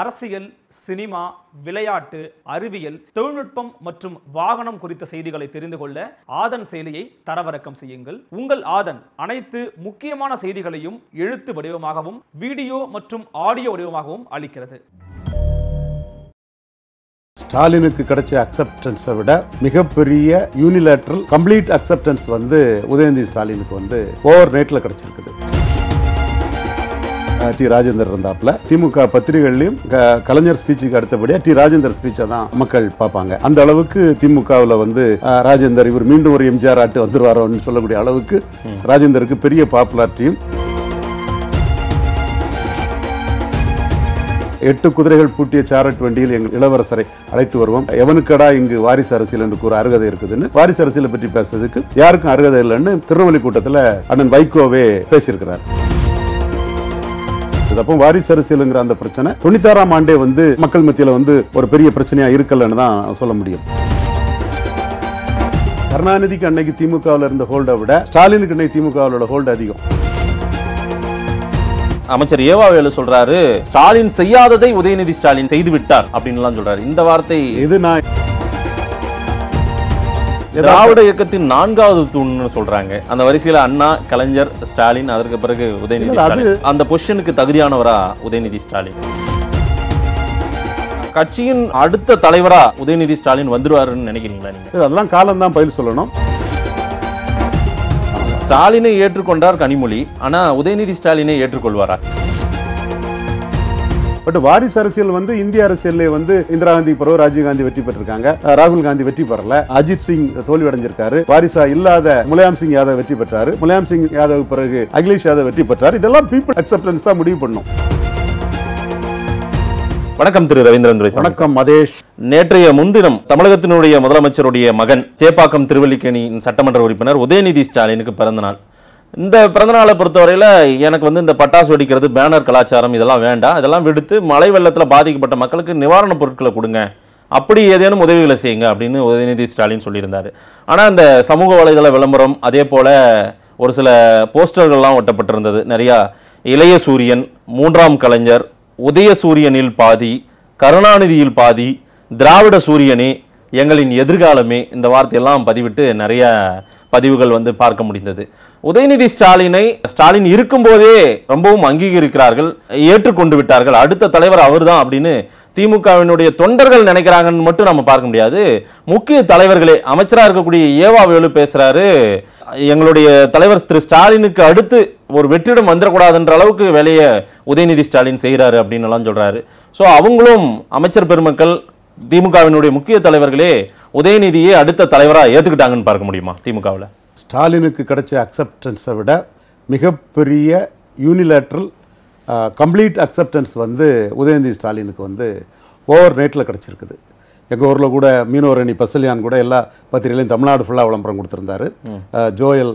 அரசியல் சினிமா விளையாட்டு அறிவியல் தொழில்நுட்பம் மற்றும் வாகனம் குறித்த செய்திகளை தெரிந்து கொள்ள ஆதன் செயலியை தரவிறக்கம் செய்யுங்கள் உங்கள் ஆதன் அனைத்து முக்கியமான செய்திகளையும் எழுத்து வடிவமாகவும் வீடியோ மற்றும் ஆடியோ வடிவமாகவும் அளிக்கிறது ஸ்டாலினுக்கு கிடைச்ச அக்செப்டன்ஸை விட மிகப்பெரிய யூனிலேட்ரல் கம்ப்ளீட் அக்செப்டன்ஸ் வந்து உதயநிதி ஸ்டாலினுக்கு வந்து ஓவர் நைட்டில் கிடைச்சிருக்குது டி ராஜேந்தர் இருந்தாப்புல திமுக பத்திரிகைகள்லையும் கலைஞர் ஸ்பீச்சுக்கு அடுத்தபடியாக டி ராஜேந்தர் ஸ்பீச்சை தான் மக்கள் பார்ப்பாங்க அந்த அளவுக்கு திமுகவில் வந்து ராஜேந்தர் இவர் மீண்டும் ஒரு எம்ஜிஆர் ஆட்டு வந்துருவாரோன்னு சொல்லக்கூடிய அளவுக்கு ராஜேந்தருக்கு பெரிய பாப்புலாரிட்டியும் எட்டு குதிரைகள் பூட்டிய சாரட் வண்டியில் எங்கள் இளவரசரை அழைத்து வருவோம் எவனுக்கடா இங்கு வாரிசு அரசியல் என்று ஒரு அருகதை இருக்குதுன்னு வாரிசு அரசியலை பற்றி பேசுறதுக்கு யாருக்கும் அருகதை இல்லைன்னு திருநெல்வேலி கூட்டத்தில் அண்ணன் வைகோவே பேசியிருக்கிறார் ஆரம்பிச்சது அப்போ வாரிசு அரசியலுங்கிற அந்த பிரச்சனை ஆண்டே வந்து மக்கள் மத்தியில் வந்து ஒரு பெரிய இருக்கலன்னு தான் சொல்ல முடியும் கருணாநிதிக்கு அன்னைக்கு திமுகவில் இருந்த ஹோல்டை விட ஸ்டாலினுக்கு அன்னைக்கு ஹோல்டு அதிகம் அமைச்சர் ஏவாவேலு சொல்றாரு ஸ்டாலின் செய்யாததை உதயநிதி ஸ்டாலின் செய்து விட்டார் அப்படின்னு சொல்றாரு இந்த வார்த்தை எது நான் திராவிட இயக்கத்தின் நான்காவது தூண்னு சொல்றாங்க அந்த வரிசையில அண்ணா கலைஞர் ஸ்டாலின் அதற்கு பிறகு உதயநிதி அந்த பொசிஷனுக்கு தகுதியானவரா உதயநிதி ஸ்டாலின் கட்சியின் அடுத்த தலைவரா உதயநிதி ஸ்டாலின் வந்துருவாருன்னு நினைக்கிறீங்களா நீங்க அதெல்லாம் காலம் தான் பதில் சொல்லணும் ஸ்டாலினை ஏற்றுக்கொண்டார் கனிமொழி ஆனா உதயநிதி ஸ்டாலினை ஏற்றுக்கொள்வாரா பட் வாரிசு அரசியல் வந்து இந்திய அரசியல் வந்து இந்திரா காந்தி ராஜீவ் காந்தி வெற்றி பெற்றிருக்காங்க ராகுல் காந்தி வெற்றி பெறல அஜித் சிங் தோல்வி அடைஞ்சிருக்காரு வாரிசா இல்லாத முலாயம் சிங் யாதவ் வெற்றி பெற்றாரு முலாயம் சிங் யாதவ் பிறகு அகிலேஷ் யாதவ் வெற்றி பெற்றார் இதெல்லாம் பீப்புள் அக்செப்டன்ஸ் தான் முடிவு பண்ணும் வணக்கம் திரு ரவீந்திரன் துரை வணக்கம் மதேஷ் நேற்றைய முன்தினம் தமிழகத்தினுடைய முதலமைச்சருடைய மகன் சேப்பாக்கம் திருவல்லிக்கேணி சட்டமன்ற உறுப்பினர் உதயநிதி ஸ்டாலினுக்கு பிறந்த நாள் இந்த பிறந்தநாளை பொறுத்தவரையில் எனக்கு வந்து இந்த பட்டாசு வெடிக்கிறது பேனர் கலாச்சாரம் இதெல்லாம் வேண்டாம் இதெல்லாம் விடுத்து மழை வெள்ளத்தில் பாதிக்கப்பட்ட மக்களுக்கு நிவாரணப் பொருட்களை கொடுங்க அப்படி ஏதேனும் உதவிகளை செய்யுங்க அப்படின்னு உதயநிதி ஸ்டாலின் சொல்லியிருந்தார் ஆனால் இந்த சமூக வலைதள விளம்பரம் அதே போல் ஒரு சில போஸ்டர்கள்லாம் ஒட்டப்பட்டிருந்தது நிறையா இளைய சூரியன் மூன்றாம் கலைஞர் உதய சூரியனில் பாதி கருணாநிதியில் பாதி திராவிட சூரியனே எங்களின் எதிர்காலமே இந்த வார்த்தையெல்லாம் பதிவிட்டு நிறைய பதிவுகள் வந்து பார்க்க முடிந்தது உதயநிதி ஸ்டாலினை ஸ்டாலின் இருக்கும்போதே ரொம்பவும் அங்கீகரிக்கிறார்கள் ஏற்றுக்கொண்டு விட்டார்கள் அடுத்த தலைவர் அவர்தான் அப்படின்னு திமுகவினுடைய தொண்டர்கள் நினைக்கிறாங்கன்னு மட்டும் நம்ம பார்க்க முடியாது முக்கிய தலைவர்களே அமைச்சராக இருக்கக்கூடிய ஏவா வேலு பேசுகிறாரு எங்களுடைய தலைவர் திரு ஸ்டாலினுக்கு அடுத்து ஒரு வெற்றிடம் வந்துடக்கூடாதுன்ற அளவுக்கு வேலையை உதயநிதி ஸ்டாலின் செய்கிறாரு அப்படின்னு எல்லாம் சொல்கிறாரு ஸோ அவங்களும் அமைச்சர் பெருமக்கள் திமுகவினுடைய முக்கிய தலைவர்களே உதயநிதியே அடுத்த தலைவராக ஏற்றுக்கிட்டாங்கன்னு பார்க்க முடியுமா திமுகவில் ஸ்டாலினுக்கு கிடைச்ச அக்செப்டன்ஸை விட மிகப்பெரிய யூனிலேட்ரல் கம்ப்ளீட் அக்செப்டன்ஸ் வந்து உதயநிதி ஸ்டாலினுக்கு வந்து ஓவர் நைட்டில் கிடச்சிருக்குது எங்கள் ஊரில் கூட மீனவரணி பசலியான் கூட எல்லா பத்திரிகையிலையும் தமிழ்நாடு ஃபுல்லாக விளம்பரம் கொடுத்துருந்தாரு ஜோயல்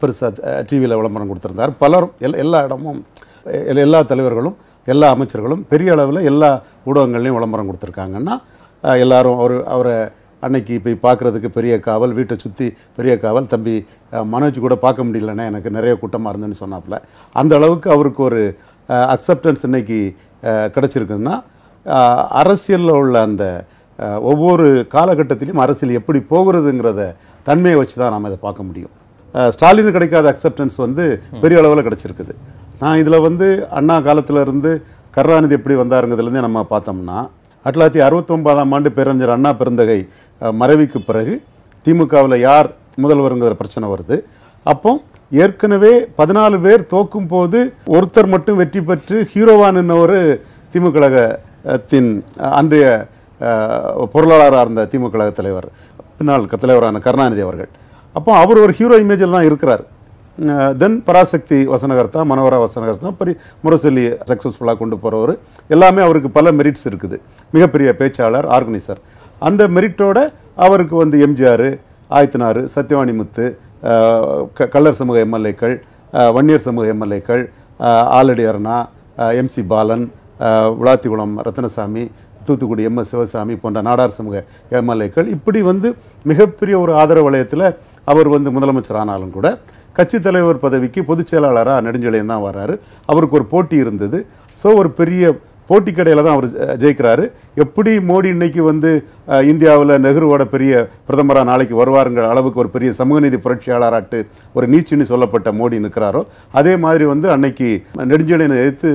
பெருசாக டிவியில் விளம்பரம் கொடுத்துருந்தார் பலரும் எல்லா இடமும் எல்லா தலைவர்களும் எல்லா அமைச்சர்களும் பெரிய அளவில் எல்லா ஊடகங்கள்லையும் விளம்பரம் கொடுத்துருக்காங்கன்னா எல்லாரும் அவர் அவரை அன்னைக்கு போய் பார்க்குறதுக்கு பெரிய காவல் வீட்டை சுற்றி பெரிய காவல் தம்பி மனோஜ் கூட பார்க்க முடியலன்னா எனக்கு நிறைய கூட்டமாக இருந்தேன்னு சொன்னாப்புல அந்த அளவுக்கு அவருக்கு ஒரு அக்செப்டன்ஸ் இன்றைக்கி கிடச்சிருக்குதுன்னா அரசியலில் உள்ள அந்த ஒவ்வொரு காலகட்டத்திலையும் அரசியல் எப்படி போகிறதுங்கிறத தன்மையை வச்சு தான் நாம் இதை பார்க்க முடியும் ஸ்டாலின் கிடைக்காத அக்செப்டன்ஸ் வந்து பெரிய அளவில் கிடச்சிருக்குது நான் இதில் வந்து அண்ணா காலத்தில் இருந்து கருணாநிதி எப்படி வந்தாருங்கிறதுலேருந்தே நம்ம பார்த்தோம்னா ஆயிரத்தி தொள்ளாயிரத்தி அறுபத்தொம்பதாம் ஆண்டு பேரறிஞர் அண்ணா பெருந்தகை மறைவுக்கு பிறகு திமுகவில் யார் முதல்வருங்கிற பிரச்சனை வருது அப்போ ஏற்கனவே பதினாலு பேர் தோக்கும் போது ஒருத்தர் மட்டும் வெற்றி பெற்று ஹீரோவான் ஒரு திமுக அன்றைய பொருளாளராக இருந்த திமுக தலைவர் பின்னால் தலைவரான கருணாநிதி அவர்கள் அப்போ அவர் ஒரு ஹீரோ இமேஜில் தான் இருக்கிறார் தென் பராசக்தி தான் மனோகரா தான் பெரிய முரசொல்லி சக்ஸஸ்ஃபுல்லாக கொண்டு போகிறவர் எல்லாமே அவருக்கு பல மெரிட்ஸ் இருக்குது மிகப்பெரிய பேச்சாளர் ஆர்கனைசர் அந்த மெரிட்டோட அவருக்கு வந்து எம்ஜிஆர் ஆயத்தினார் சத்யவாணி முத்து கல்லர் சமூக எம்எல்ஏக்கள் வன்னியர் சமூக எம்எல்ஏக்கள் ஆலடி அருணா எம்சி பாலன் விளாத்திகுளம் ரத்னசாமி தூத்துக்குடி எம்எஸ் சிவசாமி போன்ற நாடார் சமூக எம்எல்ஏக்கள் இப்படி வந்து மிகப்பெரிய ஒரு ஆதரவு வளையத்தில் அவர் வந்து முதலமைச்சர் ஆனாலும் கூட கட்சி தலைவர் பதவிக்கு பொதுச் செயலாளராக நெடுஞ்செழியன் தான் வர்றாரு அவருக்கு ஒரு போட்டி இருந்தது ஸோ ஒரு பெரிய போட்டி கடையில் தான் அவர் ஜெயிக்கிறாரு எப்படி மோடி இன்னைக்கு வந்து இந்தியாவில் நெஹ்ருவோட பெரிய பிரதமராக நாளைக்கு வருவாருங்கிற அளவுக்கு ஒரு பெரிய சமூக நீதி புரட்சியாளராட்டு ஒரு நீச்சுன்னு சொல்லப்பட்ட மோடி நிற்கிறாரோ அதே மாதிரி வந்து அன்னைக்கு நெடுஞ்செழியனை எதிர்த்து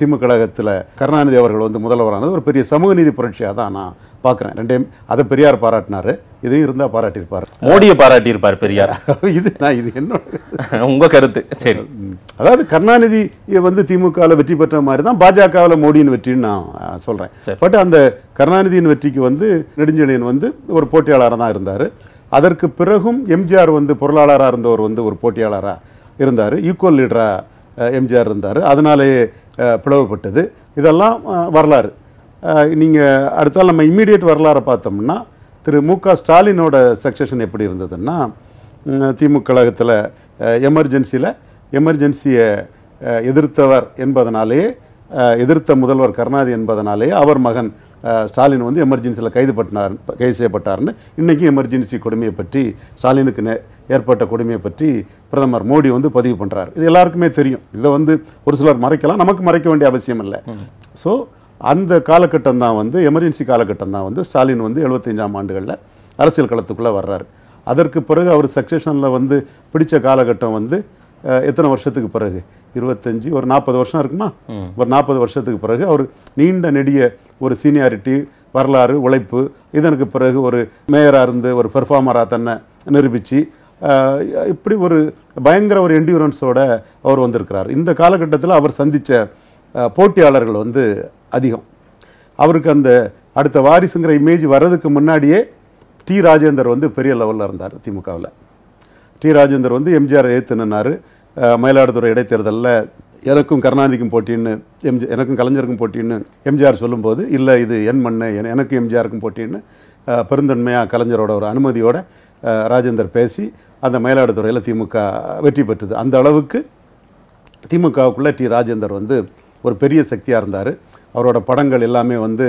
திமுக கழகத்தில் கருணாநிதி அவர்கள் வந்து முதல்வரானது ஒரு பெரிய சமூக நீதி புரட்சியாக தான் நான் பார்க்குறேன் ரெண்டையும் அதை பெரியார் பாராட்டினார் இதையும் இருந்தால் பாராட்டியிருப்பார் மோடியை பாராட்டியிருப்பார் பெரியார் இது நான் இது என்ன உங்கள் கருத்து சரி அதாவது கருணாநிதி வந்து திமுகவில் வெற்றி பெற்ற மாதிரி தான் பாஜகவில் மோடியின் வெற்றின்னு நான் சொல்கிறேன் பட் அந்த கருணாநிதியின் வெற்றிக்கு வந்து நெடுஞ்செழியன் வந்து ஒரு போட்டியாளராக தான் இருந்தார் அதற்கு பிறகும் எம்ஜிஆர் வந்து பொருளாளராக இருந்தவர் வந்து ஒரு போட்டியாளராக இருந்தார் ஈக்குவல் லீடராக எம்ஜிஆர் இருந்தார் அதனாலேயே பிளவுபட்டது இதெல்லாம் வரலாறு நீங்கள் அடுத்தால் நம்ம இம்மீடியட் வரலாறு பார்த்தோம்னா திரு மு க ஸ்டாலினோட சக்சஷன் எப்படி இருந்ததுன்னா திமுக கழகத்தில் எமர்ஜென்சியில் எமர்ஜென்சியை எதிர்த்தவர் என்பதனாலேயே எதிர்த்த முதல்வர் கருணாதி என்பதனாலேயே அவர் மகன் ஸ்டாலின் வந்து எமர்ஜென்சியில் கைது பட்டினார் கைது செய்யப்பட்டார்னு இன்றைக்கி எமர்ஜென்சி கொடுமையை பற்றி ஸ்டாலினுக்கு ஏற்பட்ட கொடுமையை பற்றி பிரதமர் மோடி வந்து பதிவு பண்ணுறார் இது எல்லாருக்குமே தெரியும் இதை வந்து ஒரு சிலர் மறைக்கலாம் நமக்கு மறைக்க வேண்டிய அவசியம் இல்லை ஸோ அந்த காலகட்டம் தான் வந்து எமர்ஜென்சி காலகட்டம் தான் வந்து ஸ்டாலின் வந்து எழுபத்தஞ்சாம் ஆண்டுகளில் அரசியல் களத்துக்குள்ளே வர்றாரு அதற்கு பிறகு அவர் சக்ஸஷனில் வந்து பிடித்த காலகட்டம் வந்து எத்தனை வருஷத்துக்கு பிறகு இருபத்தஞ்சி ஒரு நாற்பது வருஷம் இருக்குமா ஒரு நாற்பது வருஷத்துக்கு பிறகு அவர் நீண்ட நெடிய ஒரு சீனியாரிட்டி வரலாறு உழைப்பு இதனுக்கு பிறகு ஒரு மேயராக இருந்து ஒரு பெர்ஃபார்மராக தன்னை நிரூபித்து இப்படி ஒரு பயங்கர ஒரு என்டியூரன்ஸோட அவர் வந்திருக்கிறார் இந்த காலகட்டத்தில் அவர் சந்தித்த போட்டியாளர்கள் வந்து அதிகம் அவருக்கு அந்த அடுத்த வாரிசுங்கிற இமேஜ் வர்றதுக்கு முன்னாடியே டி ராஜேந்தர் வந்து பெரிய லெவலில் இருந்தார் திமுகவில் டி ராஜேந்தர் வந்து எம்ஜிஆர் ஏற்றுனார் மயிலாடுதுறை இடைத்தேர்தலில் எனக்கும் கருணாநிதிக்கும் போட்டின்னு எம்ஜி எனக்கும் கலைஞருக்கும் போட்டின்னு எம்ஜிஆர் சொல்லும்போது இல்லை இது என் மண்ணு எனக்கும் எம்ஜிஆருக்கும் போட்டின்னு பெருந்தன்மையாக கலைஞரோட ஒரு அனுமதியோட ராஜேந்தர் பேசி அந்த மயிலாடுதுறையில் திமுக வெற்றி பெற்றது அந்த அளவுக்கு திமுகவுக்குள்ளே டி ராஜேந்தர் வந்து ஒரு பெரிய சக்தியாக இருந்தார் அவரோட படங்கள் எல்லாமே வந்து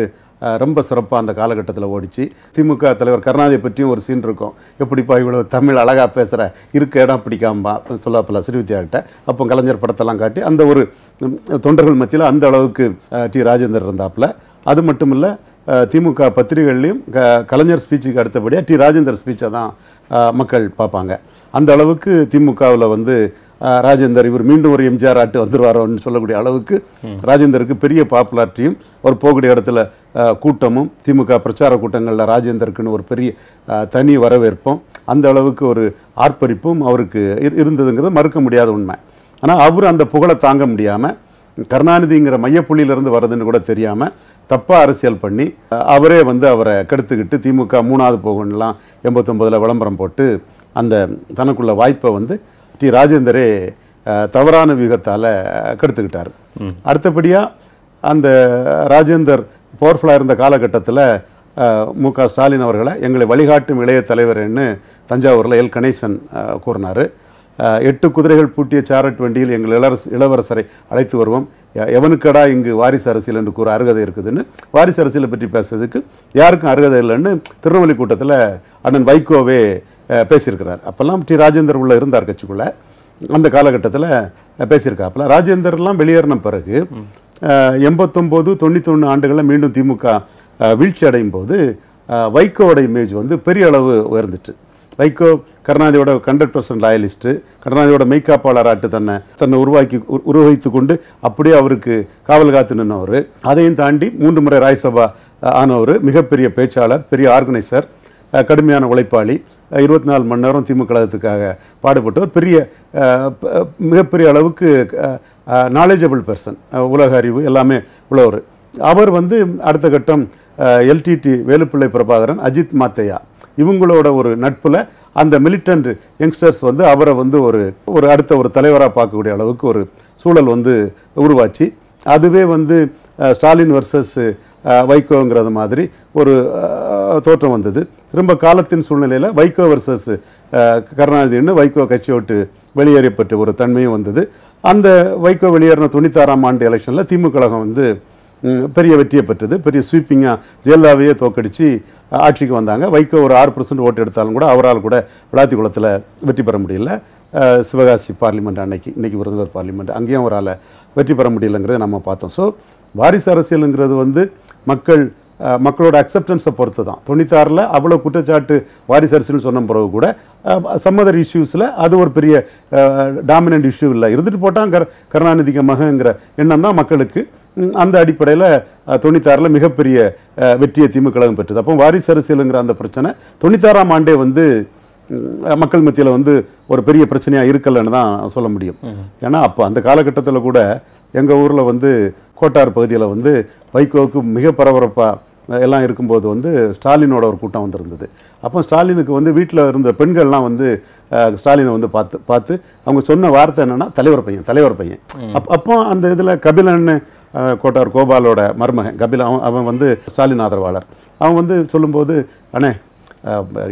ரொம்ப சிறப்பாக அந்த காலகட்டத்தில் ஓடிச்சு திமுக தலைவர் கருணாநிதியை பற்றியும் ஒரு சீன் இருக்கும் எப்படிப்பா இவ்வளோ தமிழ் அழகாக பேசுகிற இருக்க இடம் பிடிக்காமா சொல்லாப்பல சிறுவித்தியாட்ட அப்போ கலைஞர் படத்தெல்லாம் காட்டி அந்த ஒரு தொண்டர்கள் மத்தியில் அந்த அளவுக்கு டி ராஜேந்தர் இருந்தாப்புல அது மட்டும் இல்லை திமுக பத்திரிகைகள்லையும் க கலைஞர் ஸ்பீச்சுக்கு அடுத்தபடியாக டி ராஜேந்தர் ஸ்பீச்சை தான் மக்கள் பார்ப்பாங்க அந்த அளவுக்கு திமுகவில் வந்து ராஜேந்தர் இவர் மீண்டும் ஒரு எம்ஜிஆர் ஆட்டு வந்துருவாரோன்னு சொல்லக்கூடிய அளவுக்கு ராஜேந்தருக்கு பெரிய பாப்புலாரிட்டியும் ஒரு போகக்கூடிய இடத்துல கூட்டமும் திமுக பிரச்சார கூட்டங்களில் ராஜேந்தருக்குன்னு ஒரு பெரிய தனி வரவேற்பும் அந்த அளவுக்கு ஒரு ஆர்ப்பரிப்பும் அவருக்கு இருந்ததுங்கிறது மறுக்க முடியாத உண்மை ஆனால் அவர் அந்த புகழை தாங்க முடியாமல் கருணாநிதிங்கிற மையப்புள்ளியிலேருந்து வர்றதுன்னு கூட தெரியாமல் தப்பாக அரசியல் பண்ணி அவரே வந்து அவரை கெடுத்துக்கிட்டு திமுக மூணாவது போகணும்லாம் எண்பத்தொம்பதில் விளம்பரம் போட்டு அந்த தனக்குள்ள வாய்ப்பை வந்து டி ராஜேந்தரே தவறான விகத்தால் கெடுத்துக்கிட்டார் அடுத்தபடியாக அந்த ராஜேந்தர் பவர்ஃபுல்லாக இருந்த காலகட்டத்தில் மு க ஸ்டாலின் அவர்களை எங்களை வழிகாட்டும் இளைய தலைவர்னு தஞ்சாவூரில் எல் கணேசன் கூறினார் எட்டு குதிரைகள் பூட்டிய சாரட் வண்டியில் எங்கள் இளவரச இளவரசரை அழைத்து வருவோம் எவனுக்கடா இங்கு வாரிசு அரசியல் என்று கூற அருகதை இருக்குதுன்னு வாரிசு அரசியலை பற்றி பேசுறதுக்கு யாருக்கும் அருகதை இல்லைன்னு திருநெல்வேலி கூட்டத்தில் அண்ணன் வைகோவே பேசியிருக்கிறார் அப்போல்லாம் டி ராஜேந்தர் உள்ள இருந்தார் கட்சிக்குள்ளே அந்த காலகட்டத்தில் பேசியிருக்காப்புல ராஜேந்தர்லாம் வெளியேறின பிறகு எண்பத்தொம்போது தொண்ணூத்தொன்று ஆண்டுகளில் மீண்டும் திமுக வீழ்ச்சி அடையும் போது வைகோவோட இமேஜ் வந்து பெரிய அளவு உயர்ந்துட்டு வைகோ கருணாநிதியோட ஹண்ட்ரட் பர்சன்ட் லாயலிஸ்ட்டு கருணாநிதியோட ஆட்டு தன்னை தன்னை உருவாக்கி உருவகித்து கொண்டு அப்படியே அவருக்கு காவல் காத்து நின்றவர் அதையும் தாண்டி மூன்று முறை ராஜ்சபா ஆனவர் மிகப்பெரிய பேச்சாளர் பெரிய ஆர்கனைசர் கடுமையான உழைப்பாளி இருபத்தி நாலு மணி நேரம் திமுக கழகத்துக்காக பாடுபட்டவர் பெரிய மிகப்பெரிய அளவுக்கு நாலேஜபிள் பர்சன் உலக அறிவு எல்லாமே உள்ளவர் அவர் வந்து அடுத்த கட்டம் எல்டிடி வேலுப்பிள்ளை பிரபாகரன் அஜித் மாத்தையா இவங்களோட ஒரு நட்பில் அந்த மிலிட்டன்ட் யங்ஸ்டர்ஸ் வந்து அவரை வந்து ஒரு ஒரு அடுத்த ஒரு தலைவராக பார்க்கக்கூடிய அளவுக்கு ஒரு சூழல் வந்து உருவாச்சு அதுவே வந்து ஸ்டாலின் வர்சஸ் வைகோங்கிறது மாதிரி ஒரு தோற்றம் வந்தது திரும்ப காலத்தின் சூழ்நிலையில் வைகோ வர்சஸ் கருணாநிதினு வைகோ கட்சி விட்டு வெளியேறப்பட்ட ஒரு தன்மையும் வந்தது அந்த வைகோ வெளியேறின தொண்ணூத்தாறாம் ஆண்டு எலெக்ஷனில் திமுக கழகம் வந்து பெரிய வெற்றியை பெற்றது பெரிய ஸ்வீப்பிங்காக ஜெயலலாவையே தோக்கடித்து ஆட்சிக்கு வந்தாங்க வைகோ ஒரு ஆறு பர்சன்ட் ஓட்டு எடுத்தாலும் கூட அவரால் கூட விளாத்தி குளத்தில் வெற்றி பெற முடியல சிவகாசி பார்லிமெண்ட் அன்னைக்கு இன்றைக்கி விருதுநகர் பார்லிமெண்ட் அங்கேயும் அவரால் வெற்றி பெற முடியலங்கிறத நம்ம பார்த்தோம் ஸோ வாரிசு அரசியலுங்கிறது வந்து மக்கள் மக்களோட அக்செப்டன்ஸை பொறுத்து தான் தொண்ணூத்தாறில் அவ்வளோ குற்றச்சாட்டு வாரிசரிசுன்னு சொன்ன பிறகு கூட சம் அதர் இஷ்யூஸில் அது ஒரு பெரிய டாமினன்ட் இஷ்யூ இல்லை இருந்துட்டு போட்டால் கர் கருணாநிதிக்கு மகங்கிற எண்ணம் தான் மக்களுக்கு அந்த அடிப்படையில் தொண்ணூத்தாறில் மிகப்பெரிய வெற்றியை திமுக கழகம் பெற்றது அப்போ வாரிசு அந்த பிரச்சனை தொண்ணூத்தாறாம் ஆண்டே வந்து மக்கள் மத்தியில் வந்து ஒரு பெரிய பிரச்சனையாக இருக்கலைன்னு தான் சொல்ல முடியும் ஏன்னா அப்போ அந்த காலகட்டத்தில் கூட எங்கள் ஊரில் வந்து கோட்டார் பகுதியில் வந்து வைகோவுக்கு மிக பரபரப்பாக எல்லாம் இருக்கும்போது வந்து ஸ்டாலினோட ஒரு கூட்டம் வந்திருந்தது அப்போ ஸ்டாலினுக்கு வந்து வீட்டில் இருந்த பெண்கள்லாம் வந்து ஸ்டாலினை வந்து பார்த்து பார்த்து அவங்க சொன்ன வார்த்தை என்னென்னா தலைவர் பையன் தலைவர் பையன் அப் அப்போ அந்த இதில் கபிலன்னு கோட்டார் கோபாலோட மருமகன் கபில அவன் அவன் வந்து ஸ்டாலின் ஆதரவாளர் அவன் வந்து சொல்லும்போது அண்ணே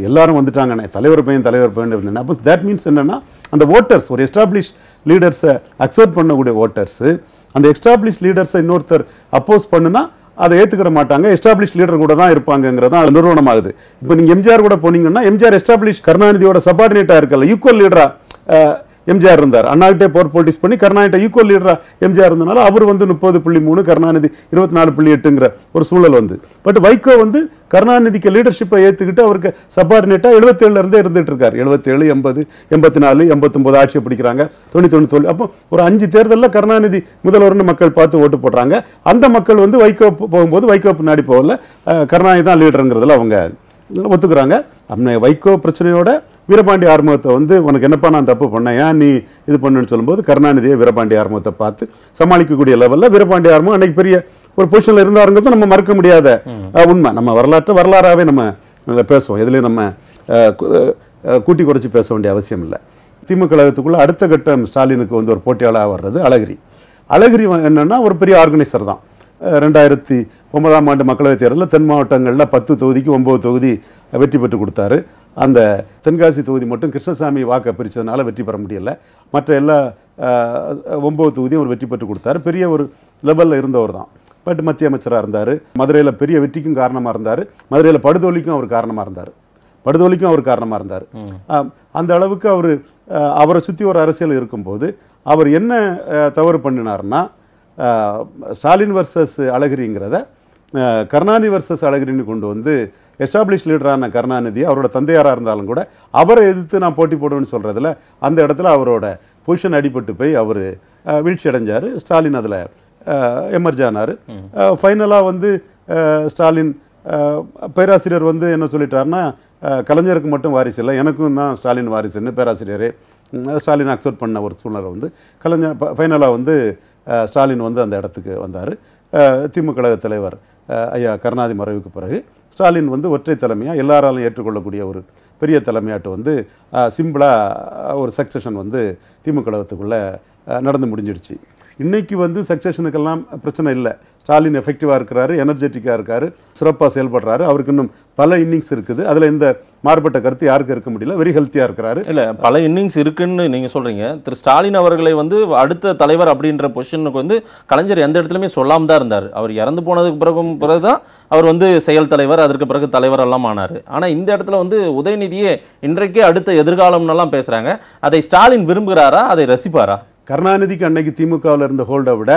எல்லாரும் அண்ணே தலைவர் பையன் தலைவர் பையன் இருந்தேன் அப்போ தேட் மீன்ஸ் என்னென்னா அந்த ஓட்டர்ஸ் ஒரு எஸ்டாப்ளிஷ் லீடர்ஸை அக்செப்ட் பண்ணக்கூடிய ஓட்டர்ஸு அந்த எஸ்டாப்ளிஷ் லீடர்ஸை இன்னொருத்தர் அப்போஸ் பண்ணுனா அதை ஏற்றுக்கிட மாட்டாங்க எஸ்டாப்ளிஷ் லீடர் கூட தான் இருப்பாங்கிறதா நிறுவனம் ஆகுது இப்போ நீங்கள் எம்ஜிஆர் கூட போனீங்கன்னா எம்ஜிஆர் எஸ்டாப்ளிஷ் கருணாநிதியோட சபார்டினேட்டாக இருக்கல ஈக்குவல் லீடராக எம்ஜிஆர் இருந்தார் அண்ணாகிட்டே போர் போலீஸ் பண்ணி கருணாநிதி ஈக்குவல் லீடராக எம்ஜிஆர் இருந்தனால அவர் வந்து முப்பது புள்ளி மூணு கருணாநிதி இருபத்தி நாலு புள்ளி எட்டுங்கிற ஒரு சூழல் வந்து பட் வைகோ வந்து கருணாநிதிக்கு லீடர்ஷிப்பை ஏற்றுக்கிட்டு அவருக்கு சப்பார்டினேட்டாக எழுபத்தேழுலேருந்தே இருந்துகிட்டு இருக்கார் எழுபத்தேழு எண்பது எண்பத்தி நாலு எண்பத்தொம்போது ஆட்சியை பிடிக்கிறாங்க தொண்ணூற்றி தோல்வி அப்போ ஒரு அஞ்சு தேர்தலில் கருணாநிதி முதல்வர்னு மக்கள் பார்த்து ஓட்டு போடுறாங்க அந்த மக்கள் வந்து வைகோ போகும்போது வைகோ பின்னாடி போகல கருணாநிதி தான் லீடருங்கிறதுல அவங்க ஒத்துக்கிறாங்க வைகோ பிரச்சனையோட வீரபாண்டி ஆர்முகத்தை வந்து உனக்கு என்னப்பா நான் தப்பு பண்ணேன் ஏன் நீ இது பண்ணுன்னு சொல்லும்போது கருணாநிதியை வீரபாண்டி ஆறுமுகத்தை பார்த்து சமாளிக்கக்கூடிய லெவலில் வீரபாண்டி ஆர்முகம் அன்னைக்கு பெரிய ஒரு பொசிஷனில் இருந்தாருங்கிறது நம்ம மறுக்க முடியாத உண்மை நம்ம வரலாற்றை வரலாறாகவே நம்ம பேசுவோம் இதுலேயும் நம்ம கூட்டி குறைச்சி பேச வேண்டிய அவசியம் இல்லை திமுக கழகத்துக்குள்ளே அடுத்த கட்டம் ஸ்டாலினுக்கு வந்து ஒரு போட்டியாளராக வர்றது அழகிரி அழகிரி என்னென்னா ஒரு பெரிய ஆர்கனைசர் தான் ரெண்டாயிரத்தி ஒன்பதாம் ஆண்டு மக்களவைத் தேர்தலில் தென் மாவட்டங்களில் பத்து தொகுதிக்கு ஒம்பது தொகுதி வெற்றி பெற்று கொடுத்தாரு அந்த தென்காசி தொகுதி மட்டும் கிருஷ்ணசாமி வாக்கை பிரித்ததுனால வெற்றி பெற முடியல மற்ற எல்லா ஒம்பது தொகுதியும் அவர் வெற்றி பெற்று கொடுத்தாரு பெரிய ஒரு லெவலில் இருந்தவர் தான் பட் மத்திய அமைச்சராக இருந்தார் மதுரையில் பெரிய வெற்றிக்கும் காரணமாக இருந்தார் மதுரையில் படுதோலிக்கும் அவர் காரணமாக இருந்தார் படுதோலிக்கும் அவர் காரணமாக இருந்தார் அந்த அளவுக்கு அவர் அவரை சுற்றி ஒரு அரசியல் இருக்கும்போது அவர் என்ன தவறு பண்ணினார்னா ஸ்டாலின் வர்சஸ் அழகிரிங்கிறத கருணாநிதி வர்சஸ் அழகிரின்னு கொண்டு வந்து எஸ்டாப்ளிஷ் லீடரான கருணாநிதி அவரோட தந்தையாராக இருந்தாலும் கூட அவரை எதிர்த்து நான் போட்டி போடுவேன்னு சொல்கிறதுல அந்த இடத்துல அவரோட பொசிஷன் அடிபட்டு போய் அவர் வீழ்ச்சி அடைஞ்சார் ஸ்டாலின் அதில் எமர்ஜ் ஆனார் ஃபைனலாக வந்து ஸ்டாலின் பேராசிரியர் வந்து என்ன சொல்லிட்டாருன்னா கலைஞருக்கு மட்டும் வாரிசு இல்லை எனக்கும் தான் ஸ்டாலின் வாரிசுன்னு பேராசிரியரே ஸ்டாலின் அக்செப்ட் பண்ண ஒரு சூழ்நிலை வந்து கலைஞர் ஃபைனலாக வந்து ஸ்டாலின் வந்து அந்த இடத்துக்கு வந்தார் திமுக தலைவர் ஐயா கருணாதி மறைவுக்கு பிறகு ஸ்டாலின் வந்து ஒற்றை தலைமையாக எல்லாராலும் ஏற்றுக்கொள்ளக்கூடிய ஒரு பெரிய தலைமையாட்டு வந்து சிம்பிளாக ஒரு சக்ஸஷன் வந்து திமுக கழகத்துக்குள்ளே நடந்து முடிஞ்சிடுச்சு இன்றைக்கி வந்து சக்ஸஷனுக்கெல்லாம் பிரச்சனை இல்லை ஸ்டாலின் எஃபெக்டிவாக இருக்கிறாரு எனர்ஜெட்டிக்காக இருக்கார் சிறப்பாக செயல்படுறாரு அவருக்கு இன்னும் பல இன்னிங்ஸ் இருக்குது அதில் இந்த மாறுபட்ட கருத்து யாருக்கும் இருக்க முடியல வெரி ஹெல்த்தியாக இருக்கிறாரு இல்லை பல இன்னிங்ஸ் இருக்குன்னு நீங்கள் சொல்கிறீங்க திரு ஸ்டாலின் அவர்களை வந்து அடுத்த தலைவர் அப்படின்ற பொசிஷனுக்கு வந்து கலைஞர் எந்த இடத்துலையுமே சொல்லாமல் தான் இருந்தார் அவர் இறந்து போனதுக்கு பிறகு பிறகு தான் அவர் வந்து செயல் தலைவர் அதற்கு பிறகு தலைவர் எல்லாம் ஆனார் ஆனால் இந்த இடத்துல வந்து உதயநிதியே இன்றைக்கே அடுத்த எதிர்காலம்னெல்லாம் பேசுகிறாங்க அதை ஸ்டாலின் விரும்புகிறாரா அதை ரசிப்பாரா கருணாநிதிக்கு அன்னைக்கு திமுகவில் இருந்த ஹோல்டை விட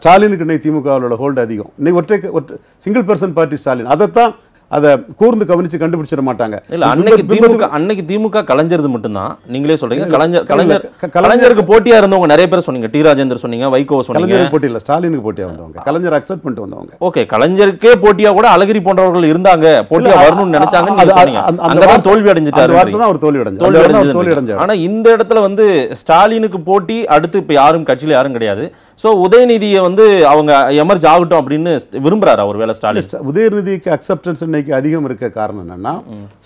ஸ்டாலினுக்கு இன்னைக்கு திமுகவிலோட உள்ள ஹோல்டு அதிகம் இன்னைக்கு ஒற்றை ஒற்ற சிங்கிள் பர்சன் பார்ட்டி ஸ்டாலின் அதைத்தான் அதை கூர்ந்து கவனிச்சு கண்டுபிடிச்சிட மாட்டாங்க இல்ல அன்னைக்கு திமுக அன்னைக்கு திமுக கலைஞர் மட்டும்தான் நீங்களே சொல்றீங்க கலைஞர் கலைஞர் கலைஞருக்கு போட்டியா இருந்தவங்க நிறைய பேர் சொன்னீங்க டி ராஜேந்தர் சொன்னீங்க வைகோ சொன்னீங்க போட்டி இல்ல ஸ்டாலினுக்கு போட்டியா வந்தவங்க கலைஞர் அக்செப்ட் பண்ணிட்டு வந்தவங்க ஓகே கலைஞருக்கே போட்டியா கூட அழகிரி போன்றவர்கள் இருந்தாங்க போட்டியா வரணும்னு நினைச்சாங்க நீங்க சொன்னீங்க தோல்வி அடைஞ்சிட்டாரு வார்த்தை தான் அவர் தோல்வி அடைஞ்சு தோல்வி அடைஞ்சு தோல்வி அடைஞ்சு ஆனா இந்த இடத்துல வந்து ஸ்டாலினுக்கு போட்டி அடுத்து இப்ப யாரும் கட்சியில யாரும் கிடையாது ஸோ உதயநிதியை வந்து அவங்க எமர்ஜ் ஆகட்டும் அப்படின்னு விரும்புகிறார் அவர் வேலை ஸ்டாலின் உதயநிதிக்கு அக்செப்டன்ஸ் இன்னைக்கு அதிகம் இருக்க காரணம் என்னன்னா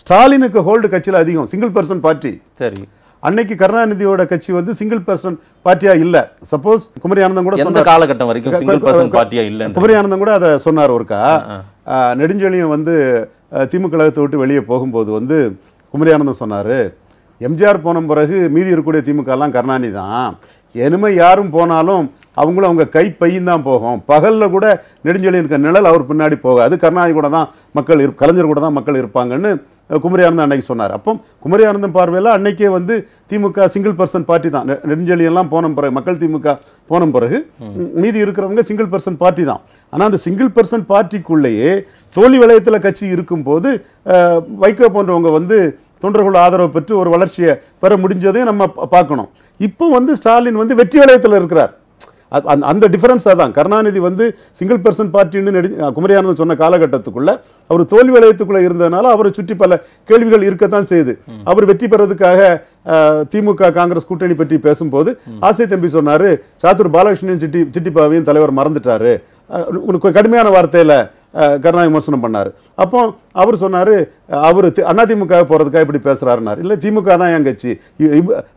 ஸ்டாலினுக்கு ஹோல்டு கட்சியில் அதிகம் சிங்கிள் பர்சன் பார்ட்டி சரி அன்னைக்கு கருணாநிதியோட கட்சி வந்து சிங்கிள் பர்சன் பார்ட்டியா இல்ல சப்போஸ் குமரி ஆனந்தம் கூட சொன்ன காலகட்டம் வரைக்கும் சிங்கிள் பர்சன் பார்ட்டியா இல்ல குமரி ஆனந்தம் கூட அதை சொன்னார் ஒருக்கா நெடுஞ்செழியம் வந்து திமுக கழகத்தை விட்டு வெளியே போகும்போது வந்து குமரி ஆனந்தம் சொன்னார் எம்ஜிஆர் போன பிறகு மீதி இருக்கக்கூடிய எல்லாம் கருணாநிதி தான் எனிமே யாரும் போனாலும் அவங்களும் அவங்க கை பையும் தான் போகும் பகலில் கூட நெடுஞ்செழி இருக்க நிழல் அவர் பின்னாடி போகாது கருணாநிதி கூட தான் மக்கள் இரு கலைஞர் கூட தான் மக்கள் இருப்பாங்கன்னு குமரியானந்தம் அன்றைக்கி சொன்னார் அப்போ குமரியானந்தம் பார்வையில் அன்றைக்கே வந்து திமுக சிங்கிள் பர்சன் பார்ட்டி தான் நெடுஞ்செழியெல்லாம் போன பிறகு மக்கள் திமுக போன பிறகு மீதி இருக்கிறவங்க சிங்கிள் பர்சன் பார்ட்டி தான் ஆனால் அந்த சிங்கிள் பர்சன் பார்ட்டிக்குள்ளேயே தோல்வி வளையத்தில் கட்சி இருக்கும்போது வைகோ போன்றவங்க வந்து தொண்டர்கள் ஆதரவு பெற்று ஒரு வளர்ச்சியை பெற முடிஞ்சதையும் நம்ம பார்க்கணும் இப்போ வந்து ஸ்டாலின் வந்து வெற்றி வளையத்தில் இருக்கிறார் அந்த அந்த டிஃபரன்ஸ் அதான் கருணாநிதி வந்து சிங்கிள் பர்சன் பார்ட்டின்னு நடி குமரியானந்தன் சொன்ன காலகட்டத்துக்குள்ளே அவர் தோல்வி வளையத்துக்குள்ளே இருந்ததுனால அவரை சுற்றி பல கேள்விகள் இருக்கத்தான் செய்யுது அவர் வெற்றி பெறதுக்காக திமுக காங்கிரஸ் கூட்டணி பற்றி பேசும்போது ஆசை தம்பி சொன்னார் சாத்தூர் பாலகிருஷ்ணன் சிட்டி சிட்டிப்பாவையும் தலைவர் மறந்துட்டாரு கடுமையான வார்த்தையில் கருணா விமர்சனம் பண்ணார் அப்போ அவர் சொன்னார் அவர் அதிமுக போகிறதுக்காக இப்படி பேசுகிறாருனார் இல்லை திமுக தான் என் கட்சி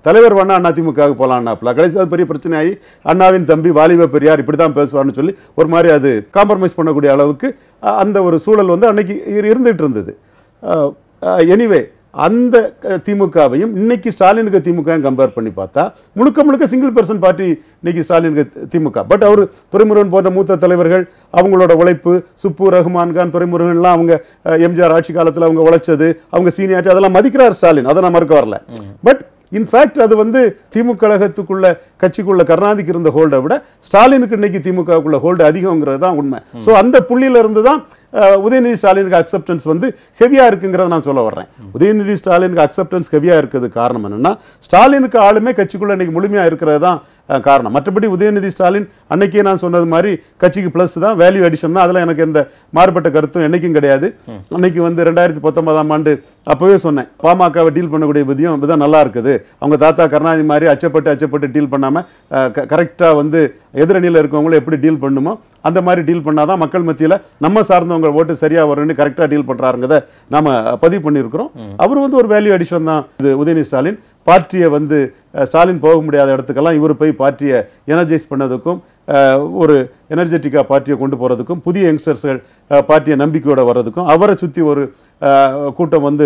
தலைவர் அண்ணா அதிமுக போகலான்னாப்பில் கடைசி அது பெரிய பிரச்சனை ஆகி அண்ணாவின் தம்பி வாலிப பெரியார் இப்படி தான் பேசுவார்னு சொல்லி ஒரு மாதிரி அது காம்ப்ரமைஸ் பண்ணக்கூடிய அளவுக்கு அந்த ஒரு சூழல் வந்து அன்னைக்கு இருந்துகிட்டு இருந்தது எனிவே அந்த திமுகவையும் இன்னைக்கு ஸ்டாலினுக்கு திமுக கம்பேர் பண்ணி பார்த்தா முழுக்க முழுக்க சிங்கிள் பர்சன் பார்ட்டி இன்னைக்கு ஸ்டாலினுக்கு திமுக பட் அவர் துறைமுருகன் போன்ற மூத்த தலைவர்கள் அவங்களோட உழைப்பு சுப்பு ரஹ்மான் கான் துறைமுருகன்லாம் அவங்க எம்ஜிஆர் ஆட்சி காலத்தில் அவங்க உழைச்சது அவங்க சீனியாரிட்டி அதெல்லாம் மதிக்கிறார் ஸ்டாலின் அதை நான் மறுக்க வரல பட் இன்ஃபேக்ட் அது வந்து திமுக கழகத்துக்குள்ள கட்சிக்குள்ள கருணாநிதிக்கு இருந்த ஹோல்டை விட ஸ்டாலினுக்கு இன்னைக்கு திமுகவுக்குள்ள ஹோல்டு அதிகங்கிறது தான் உண்மை ஸோ அந்த புள்ளியில இருந்து தான் உதயநிதி ஸ்டாலினுக்கு அக்செப்டன்ஸ் வந்து ஹெவியாக இருக்குங்கிறத நான் சொல்ல வர்றேன் உதயநிதி ஸ்டாலினுக்கு அக்செப்டன்ஸ் ஹெவியாக இருக்கிறது காரணம் என்னென்னா ஸ்டாலினுக்கு ஆளுமே கட்சிக்குள்ளே இன்றைக்கி முழுமையாக இருக்கிறது தான் காரணம் மற்றபடி உதயநிதி ஸ்டாலின் அன்னைக்கே நான் சொன்னது மாதிரி கட்சிக்கு ப்ளஸ் தான் வேல்யூ அடிஷன் தான் அதில் எனக்கு எந்த மாறுபட்ட கருத்தும் என்னைக்கும் கிடையாது அன்னைக்கு வந்து ரெண்டாயிரத்தி பத்தொன்பதாம் ஆண்டு அப்போவே சொன்னேன் பாமகவை டீல் பண்ணக்கூடிய விதியும் இப்படிதான் நல்லா இருக்குது அவங்க தாத்தா கருணாநிதி மாதிரி அச்சப்பட்டு அச்சப்பட்டு டீல் பண்ணாமல் கரெக்டாக வந்து எதிரணியில் இருக்கவங்களும் எப்படி டீல் பண்ணுமோ அந்த மாதிரி டீல் பண்ணால் தான் மக்கள் மத்தியில் நம்ம சார்ந்தவங்க ஓட்டு சரியாக வரும்னு கரெக்டாக டீல் பண்ணுறாருங்கிறத நம்ம பதிவு பண்ணியிருக்கிறோம் அவர் வந்து ஒரு வேல்யூ அடிஷன் தான் இது உதயநிதி ஸ்டாலின் பார்ட்டியை வந்து ஸ்டாலின் போக முடியாத இடத்துக்கெல்லாம் இவர் போய் பார்ட்டியை எனர்ஜைஸ் பண்ணதுக்கும் ஒரு எனர்ஜெட்டிக்காக பார்ட்டியை கொண்டு போகிறதுக்கும் புதிய யங்ஸ்டர்ஸ்கள் பார்ட்டியை நம்பிக்கையோடு வர்றதுக்கும் அவரை சுற்றி ஒரு கூட்டம் வந்து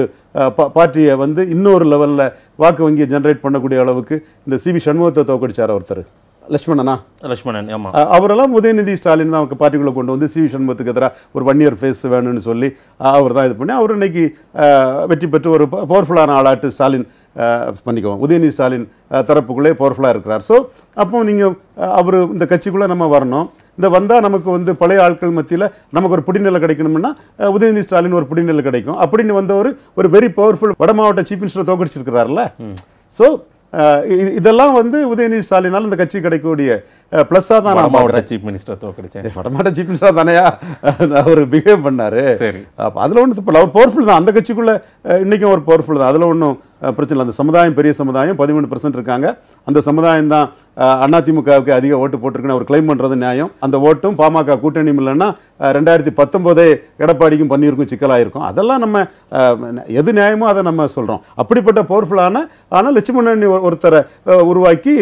பார்ட்டியை வந்து இன்னொரு லெவலில் வாக்கு வங்கியை ஜென்ரேட் பண்ணக்கூடிய அளவுக்கு இந்த சிவி சண்முகத்தை தோக்கடிச்சார் ஒருத்தர் லட்சுமணனா லட்சுமணன் ஆமாம் அவரெல்லாம் உதயநிதி ஸ்டாலின் தான் அவங்க பார்ட்டிக்குள்ளே கொண்டு வந்து சிவி சண்முகத்துக்கு எதிராக ஒரு ஒன் இயர் ஃபேஸ் வேணும்னு சொல்லி அவர் தான் இது பண்ணி அவர் இன்னைக்கு வெற்றி பெற்று ஒரு பவர்ஃபுல்லான ஆளாட்டு ஸ்டாலின் பண்ணிக்குவோம் உதயநிதி ஸ்டாலின் தரப்புக்குள்ளே பவர்ஃபுல்லாக இருக்கிறார் ஸோ அப்போ நீங்கள் அவர் இந்த கட்சிக்குள்ளே நம்ம வரணும் இந்த வந்தால் நமக்கு வந்து பழைய ஆட்கள் மத்தியில் நமக்கு ஒரு பிடிநிலை கிடைக்கணும்னா உதயநிதி ஸ்டாலின் ஒரு பிடிநிலை கிடைக்கும் அப்படின்னு வந்தவர் ஒரு வெரி பவர்ஃபுல் வட மாவட்ட சீஃப் மினிஸ்டர் தோக்கடிச்சிருக்கிறார்ல ஸோ இதெல்லாம் வந்து உதயநிதி ஸ்டாலினால் இந்த கட்சி கிடைக்கக்கூடிய ப்ளஸ்ஸாக தான் நான் சீஃப் மினிஸ்டர் தோக்கடிச்சேன் வடமாட்ட சீஃப் மினிஸ்டர் தானேயா அவர் பிஹேவ் பண்ணார் சரி அப்போ அதில் ஒன்று இப்போ அவர் பவர்ஃபுல் தான் அந்த கட்சிக்குள்ளே இன்றைக்கும் ஒரு பவர்ஃபுல் தான் அதில் ஒன்றும் பிரச்சனை அந்த சமுதாயம் பெரிய சமுதாயம் பதிமூணு பர்சன்ட் இருக்காங்க அந்த சமுதாயம் தான் அதிமுகவுக்கு அதிக ஓட்டு போட்டிருக்குன்னு அவர் கிளைம் பண்ணுறது நியாயம் அந்த ஓட்டும் பாமக கூட்டணியும் இல்லைன்னா ரெண்டாயிரத்தி பத்தொம்போதே எடப்பாடிக்கும் பண்ணியிருக்கும் சிக்கலாயிருக்கும் அதெல்லாம் நம்ம எது நியாயமோ அதை நம்ம சொல்கிறோம் அப்படிப்பட்ட பவர்ஃபுல்லான ஆனால் லட்சுமணி ஒருத்தரை உருவாக்கி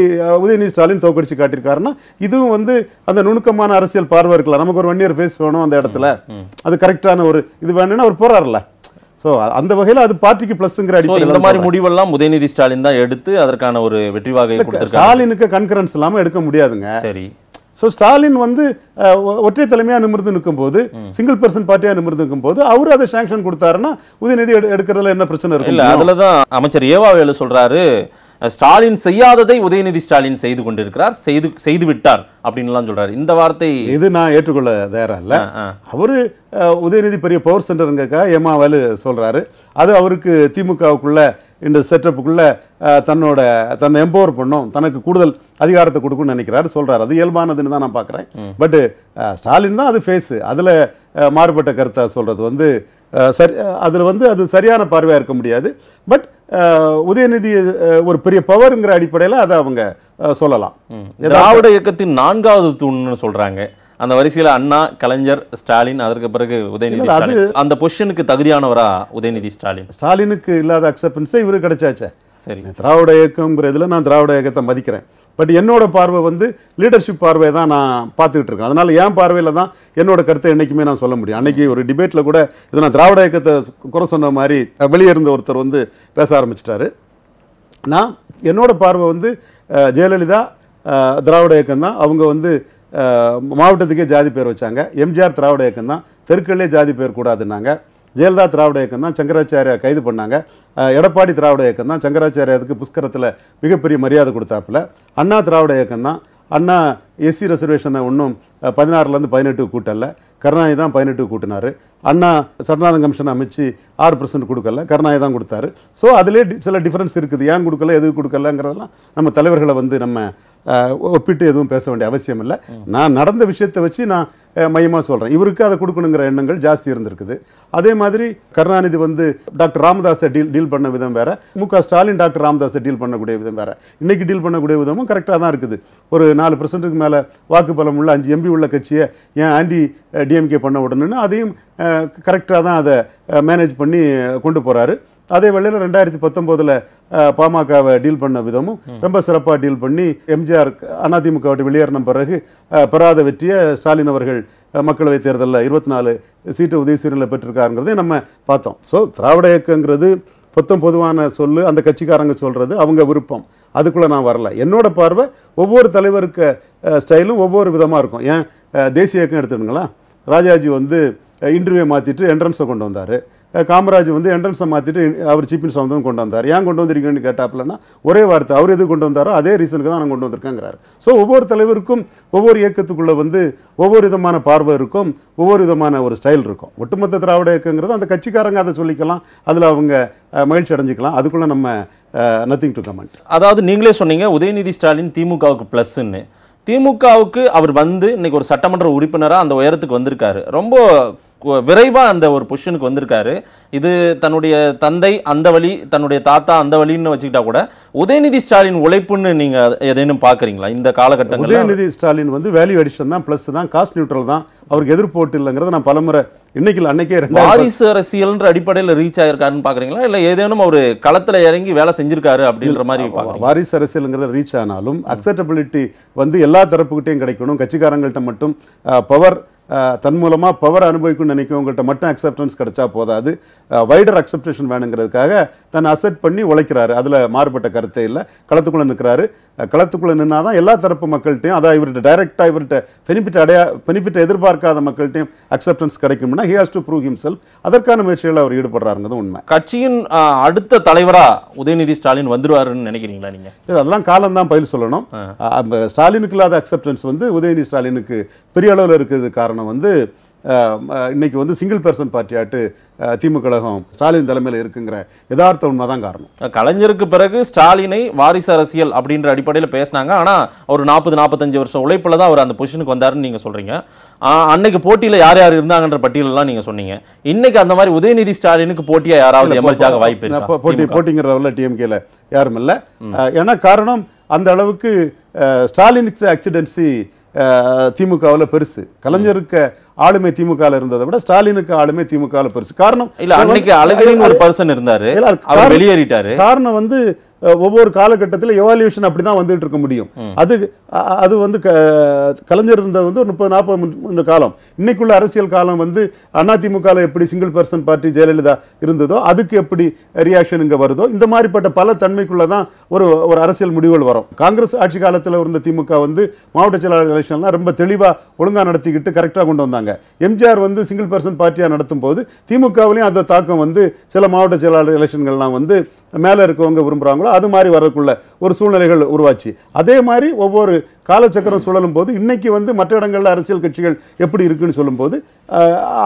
உதயநிதி ஸ்டாலின் தோக்கடிச்சு காட்டியிருக்காருன்னா இதுவும் வந்து அந்த நுணுக்கமான அரசியல் பார்வை இருக்கலாம் நமக்கு ஒரு ஒன் இயர் ஃபேஸ் வேணும் அந்த இடத்துல அது கரெக்டான ஒரு இது வேணும்னா அவர் போகிறார்ல ஸோ அந்த வகையில் அது பார்ட்டிக்கு பிளஸ்ங்கிற அடிப்படையில் இந்த மாதிரி முடிவெல்லாம் உதயநிதி ஸ்டாலின் தான் எடுத்து அதற்கான ஒரு வெற்றி வாகை ஸ்டாலினுக்கு கன்கரன்ஸ் இல்லாமல் எடுக்க முடியாதுங்க சரி ஸோ ஸ்டாலின் வந்து ஒற்றை தலைமையாக நிமிர்ந்து நிற்கும் போது சிங்கிள் பர்சன் பார்ட்டியாக நிமிர்ந்து நிற்கும் போது அவர் அதை சாங்ஷன் கொடுத்தாருன்னா உதயநிதி எடுக்கிறதுல என்ன பிரச்சனை இருக்கு இல்லை அதில் தான் அமைச்சர் ஏவா வேலு சொல்கிறாரு ஸ்டாலின் செய்யாததை உதயநிதி ஸ்டாலின் செய்து கொண்டிருக்கிறார் செய்து செய்து விட்டார் அப்படின்லாம் சொல்றாரு இந்த வார்த்தை இது நான் ஏற்றுக்கொள்ள தயாரா இல்ல அவரு உதயநிதி பெரிய பவர் சென்டருங்க ஏமா சொல்றாரு அது அவருக்கு திமுகவுக்குள்ள இந்த செட்டப்புக்குள்ள தன்னோட தன்னை எம்பவர் பண்ணும் தனக்கு கூடுதல் அதிகாரத்தை கொடுக்கும்னு நினைக்கிறாரு சொல்றாரு அது இயல்பானதுன்னு தான் நான் பார்க்குறேன் பட்டு ஸ்டாலின் தான் அது ஃபேஸு அதில் மாறுபட்ட கருத்தை சொல்றது வந்து சரி அதில் வந்து அது சரியான பார்வையாக இருக்க முடியாது பட் உதயநிதி ஒரு பெரிய பவர்ங்கிற அடிப்படையில் அதை அவங்க சொல்லலாம் திராவிட இயக்கத்தின் நான்காவது தூண்னு சொல்கிறாங்க அந்த வரிசையில் அண்ணா கலைஞர் ஸ்டாலின் அதற்கு பிறகு உதயநிதி அது அந்த பொசிஷனுக்கு தகுதியானவரா உதயநிதி ஸ்டாலின் ஸ்டாலினுக்கு இல்லாத அக்செப்டன்ஸே இவருக்கு கிடைச்சாச்சே சரி திராவிட இயக்கங்கிற இதில் நான் திராவிட இயக்கத்தை மதிக்கிறேன் பட் என்னோட பார்வை வந்து லீடர்ஷிப் பார்வையை தான் நான் பார்த்துக்கிட்டு இருக்கேன் அதனால் என் பார்வையில் தான் என்னோட கருத்தை என்றைக்குமே நான் சொல்ல முடியும் அன்றைக்கி ஒரு டிபேட்டில் கூட இதை நான் திராவிட இயக்கத்தை குறை சொன்ன மாதிரி வெளியே இருந்த ஒருத்தர் வந்து பேச ஆரம்பிச்சிட்டாரு நான் என்னோட பார்வை வந்து ஜெயலலிதா திராவிட இயக்கம் தான் அவங்க வந்து மாவட்டத்துக்கே ஜாதி பேர் வச்சாங்க எம்ஜிஆர் திராவிட இயக்கம் தான் தெருக்கள்லேயே ஜாதி பேர் கூடாதுன்னாங்க ஜெயலலிதா திராவிட இயக்கம் தான் சங்கராச்சாரியா கைது பண்ணாங்க எடப்பாடி திராவிட இயக்கம் தான் சங்கராச்சாரியாவுக்கு புஷ்கரத்தில் மிகப்பெரிய மரியாதை கொடுத்தாப்புல அண்ணா திராவிட இயக்கம் தான் அண்ணா எஸ்சி ரிசர்வேஷனை ஒன்றும் பதினாறுலேருந்து பதினெட்டு கூட்டல கருணாநிதி தான் பதினெட்டு கூட்டினார் அண்ணா சட்டநாதன் கமிஷன் அமைச்சு ஆறு பர்சன்ட் கொடுக்கல கருணாயை தான் கொடுத்தாரு ஸோ அதிலே சில டிஃப்ரென்ஸ் இருக்குது ஏன் கொடுக்கல எதுவும் கொடுக்கலங்கிறதெல்லாம் நம்ம தலைவர்களை வந்து நம்ம ஒப்பிட்டு எதுவும் பேச வேண்டிய அவசியம் இல்லை நான் நடந்த விஷயத்தை வச்சு நான் மையமாக சொல்கிறேன் இவருக்கு அதை கொடுக்கணுங்கிற எண்ணங்கள் ஜாஸ்தி இருந்திருக்குது அதே மாதிரி கருணாநிதி வந்து டாக்டர் ராமதாஸை டீல் டீல் பண்ண விதம் வேறு மு க ஸ்டாலின் டாக்டர் ராமதாஸை டீல் பண்ணக்கூடிய விதம் வேறு இன்றைக்கி டீல் பண்ணக்கூடிய விதமும் கரெக்டாக தான் இருக்குது ஒரு நாலு பர்சன்ட்டுக்கு மேலே வாக்குப்பலம் உள்ள அஞ்சு எம்பி உள்ள கட்சியை ஏன் ஆன்டி டிஎம்கே பண்ண உடனே அதையும் கரெக்டாக தான் அதை மேனேஜ் பண்ணி கொண்டு போகிறாரு அதே வேளையில் ரெண்டாயிரத்தி பத்தொம்போதில் பாமகவை டீல் பண்ண விதமும் ரொம்ப சிறப்பாக டீல் பண்ணி எம்ஜிஆர் அதிமுகவோட வெளியேறின பிறகு பெறாத வெற்றியை ஸ்டாலின் அவர்கள் மக்களவைத் தேர்தலில் இருபத்தி நாலு சீட்டு உதவி சீரில் பெற்றிருக்காருங்கிறதே நம்ம பார்த்தோம் ஸோ திராவிட இயக்கங்கிறது பொத்தம் பொதுவான சொல்லு அந்த கட்சிக்காரங்க சொல்கிறது அவங்க விருப்பம் அதுக்குள்ளே நான் வரல என்னோட பார்வை ஒவ்வொரு தலைவருக்கு ஸ்டைலும் ஒவ்வொரு விதமாக இருக்கும் ஏன் தேசிய இயக்கம் எடுத்துக்கணுங்களா ராஜாஜி வந்து இன்டர்வியூ மாற்றிட்டு என்ட்ரன்ஸை கொண்டு வந்தார் காமராஜ் வந்து என்ட்ரன்ஸை மாற்றிட்டு அவர் சீஃப் மினிஸ்டர் வந்து கொண்டு வந்தார் ஏன் கொண்டு வந்திருக்கீங்கன்னு கேட்டாப்பிலன்னா ஒரே வார்த்தை அவர் எது கொண்டு வந்தாரோ அதே ரீசனுக்கு தான் நான் கொண்டு வந்திருக்கேங்கிறார் ஸோ ஒவ்வொரு தலைவருக்கும் ஒவ்வொரு இயக்கத்துக்குள்ளே வந்து ஒவ்வொரு விதமான பார்வை இருக்கும் ஒவ்வொரு விதமான ஒரு ஸ்டைல் இருக்கும் ஒட்டுமொத்த திராவிட இயக்கங்கிறது அந்த கட்சிக்காரங்க அதை சொல்லிக்கலாம் அதில் அவங்க மகிழ்ச்சி அடைஞ்சிக்கலாம் அதுக்குள்ளே நம்ம நத்திங் டு கமெண்ட் அதாவது நீங்களே சொன்னீங்க உதயநிதி ஸ்டாலின் திமுகவுக்கு ப்ளஸ்ன்னு திமுகவுக்கு அவர் வந்து இன்னைக்கு ஒரு சட்டமன்ற உறுப்பினராக அந்த உயரத்துக்கு வந்திருக்காரு ரொம்ப விரைவாக அந்த ஒரு பொசிஷனுக்கு வந்திருக்காரு இது தன்னுடைய தந்தை அந்த வழி தன்னுடைய தாத்தா அந்த வழின்னு வச்சுக்கிட்டா கூட உதயநிதி ஸ்டாலின் உழைப்புன்னு நீங்கள் எதேனும் பார்க்குறீங்களா இந்த காலகட்டம் உதயநிதி ஸ்டாலின் வந்து வேல்யூ அடிஷன் தான் பிளஸ் தான் காஸ்ட் நியூட்ரல் தான் அவருக்கு எதிர்ப்பு இல்லைங்கிறத நான் பலமுறை இன்னைக்கு அன்னைக்கே வாரிசு அரசியல்ன்ற அடிப்படையில் ரீச் ஆயிருக்காருன்னு பாக்குறீங்களா இல்ல ஏதேனும் அவர் களத்துல இறங்கி வேலை செஞ்சிருக்காரு அப்படின்ற மாதிரி வாரிசு அரசியல்ங்கிறத ரீச் ஆனாலும் அக்செப்டபிலிட்டி வந்து எல்லா தரப்புகிட்டையும் கிடைக்கணும் கட்சிக்காரங்கள்ட்ட மட்டும் பவர் தன் மூலமாக பவர் அனுபவிக்கணும்னு நினைக்கிறவங்கள்ட்ட மட்டும் அக்செப்டன்ஸ் கிடைச்சா போதாது வைடர் அக்செப்டேஷன் வேணுங்கிறதுக்காக தன் அசெட் பண்ணி உழைக்கிறாரு அதில் மாறுபட்ட கருத்தே இல்லை களத்துக்குள்ளே நிற்கிறாரு களத்துக்குள்ளே நின்னா தான் எல்லா தரப்பு மக்கள்கிட்டையும் அதாவது இவர்கிட்ட டைரெக்டாக இவர்கிட்ட பெனிஃபிட் அடையா பெனிஃபிட் எதிர்பார்க்காத மக்கள்கிட்டையும் அக்செப்டன்ஸ் கிடைக்கும்னா he has to prove self அதற்கான முயற்சிகளில் அவர் ஈடுபடுறாருங்கிறது உண்மை கட்சியின் அடுத்த தலைவராக உதயநிதி ஸ்டாலின் வந்துருவாருன்னு நினைக்கிறீங்களா நீங்கள் அதெல்லாம் காலம் தான் பதில் சொல்லணும் ஸ்டாலினுக்கு இல்லாத அக்செப்டன்ஸ் வந்து உதயநிதி ஸ்டாலினுக்கு பெரிய அளவில் இருக்கிறது காரணம் வந்து இன்னைக்கு வந்து சிங்கிள் பர்சன் பார்ட்டியாட்டு திமுக கழகம் ஸ்டாலின் தலைமையில் இருக்குங்கிற யதார்த்த உண்மை தான் காரணம் கலைஞருக்கு பிறகு ஸ்டாலினை வாரிசு அரசியல் அப்படின்ற அடிப்படையில் பேசினாங்க ஆனால் ஒரு நாற்பது நாற்பத்தஞ்சு வருஷம் உழைப்பில் தான் அவர் அந்த பொசிஷனுக்கு வந்தாருன்னு நீங்கள் சொல்கிறீங்க அன்னைக்கு போட்டியில் யார் யார் இருந்தாங்கன்ற பட்டியலெலாம் நீங்கள் சொன்னீங்க இன்னைக்கு அந்த மாதிரி உதயநிதி ஸ்டாலினுக்கு போட்டியாக யாராவது எமர்ஜாக வாய்ப்பு போட்டி போட்டிங்கிறவரில் டிஎம்கேல யாரும் இல்லை ஏன்னா காரணம் அந்த அளவுக்கு ஸ்டாலினுக்கு ஆக்சிடென்சி திமுகவில் பெருசு கலைஞருக்கு ஆளுமை திமுகவில் இருந்ததை விட ஸ்டாலினுக்கு ஆளுமை திமுகவில் பெருசு காரணம் இல்ல அன்னைக்கு அழகிரின்னு ஒரு பர்சன் இருந்தார் அவர் வெளியேறிட்டாரு காரணம் வந்து ஒவ்வொரு காலகட்டத்தில் எவால்யூஷன் அப்படி தான் வந்துட்டு இருக்க முடியும் அது அது வந்து க கலைஞர் இருந்தது வந்து ஒரு முப்பது நாற்பது காலம் இன்னைக்குள்ள அரசியல் காலம் வந்து அதிமுகவில் எப்படி சிங்கிள் பர்சன் பார்ட்டி ஜெயலலிதா இருந்ததோ அதுக்கு எப்படி ரியாக்ஷன் இங்கே வருதோ இந்த மாதிரிப்பட்ட பல தன்மைக்குள்ளே தான் ஒரு ஒரு அரசியல் முடிவுகள் வரும் காங்கிரஸ் ஆட்சி காலத்தில் இருந்த திமுக வந்து மாவட்ட செயலாளர் எலெக்ஷன்லாம் ரொம்ப தெளிவாக ஒழுங்காக நடத்திக்கிட்டு கரெக்டாக கொண்டு வந்தாங்க எம்ஜிஆர் வந்து சிங்கிள் பர்சன் பார்ட்டியாக நடத்தும் போது திமுகவிலையும் அந்த தாக்கம் வந்து சில மாவட்ட செயலாளர் எலெக்ஷன்கள்லாம் வந்து மேலே இருக்கவங்க விரும்புகிறாங்களோ அது மாதிரி வரக்குள்ள ஒரு சூழ்நிலைகள் உருவாச்சு அதே மாதிரி ஒவ்வொரு காலச்சக்கரம் சுழலும் போது இன்றைக்கி வந்து மற்ற இடங்களில் அரசியல் கட்சிகள் எப்படி இருக்குன்னு சொல்லும்போது